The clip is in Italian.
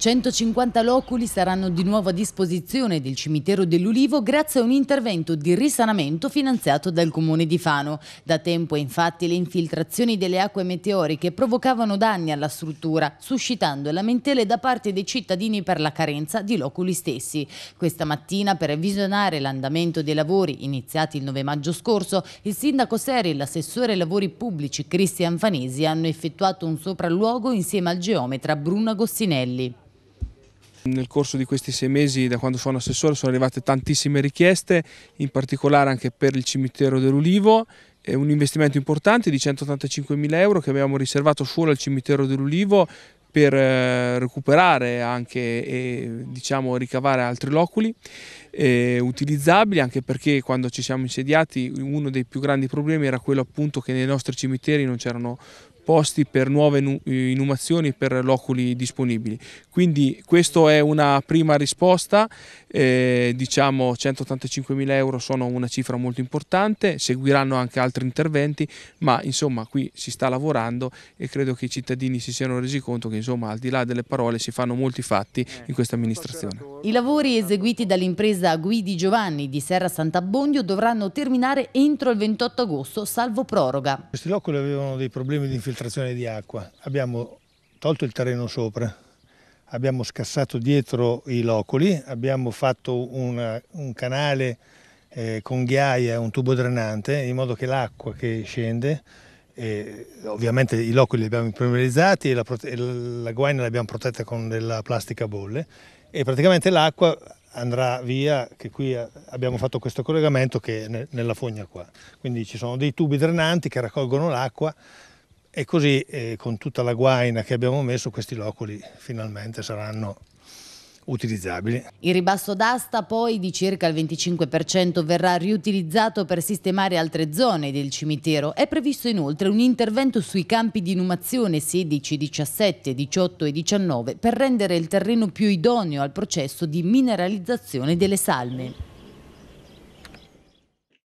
150 loculi saranno di nuovo a disposizione del cimitero dell'Ulivo grazie a un intervento di risanamento finanziato dal comune di Fano. Da tempo infatti le infiltrazioni delle acque meteoriche provocavano danni alla struttura, suscitando lamentele da parte dei cittadini per la carenza di loculi stessi. Questa mattina per visionare l'andamento dei lavori iniziati il 9 maggio scorso, il sindaco Seri e l'assessore ai lavori pubblici Cristian Fanesi hanno effettuato un sopralluogo insieme al geometra Bruno Agostinelli. Nel corso di questi sei mesi, da quando sono assessore, sono arrivate tantissime richieste, in particolare anche per il cimitero dell'Ulivo, è un investimento importante di 185.000 euro che abbiamo riservato solo al cimitero dell'Ulivo per eh, recuperare anche e diciamo, ricavare altri loculi eh, utilizzabili anche perché quando ci siamo insediati uno dei più grandi problemi era quello appunto che nei nostri cimiteri non c'erano posti per nuove inumazioni per loculi disponibili. Quindi questa è una prima risposta, eh, diciamo mila euro sono una cifra molto importante, seguiranno anche altri interventi, ma insomma qui si sta lavorando e credo che i cittadini si siano resi conto che insomma al di là delle parole si fanno molti fatti eh, in questa amministrazione. I lavori eseguiti dall'impresa Guidi Giovanni di Serra Sant'Abbondio dovranno terminare entro il 28 agosto, salvo proroga. Questi loculi avevano dei problemi di infiltrazione infiltrazione di acqua. Abbiamo tolto il terreno sopra, abbiamo scassato dietro i loculi, abbiamo fatto una, un canale eh, con ghiaia, un tubo drenante, in modo che l'acqua che scende, eh, ovviamente i loculi li abbiamo impermeabilizzati e la, la guaina l'abbiamo protetta con della plastica bolle e praticamente l'acqua andrà via, che qui abbiamo fatto questo collegamento che è nella fogna qua. Quindi ci sono dei tubi drenanti che raccolgono l'acqua e così eh, con tutta la guaina che abbiamo messo questi loculi finalmente saranno utilizzabili. Il ribasso d'asta poi di circa il 25% verrà riutilizzato per sistemare altre zone del cimitero. È previsto inoltre un intervento sui campi di inumazione 16, 17, 18 e 19 per rendere il terreno più idoneo al processo di mineralizzazione delle salme.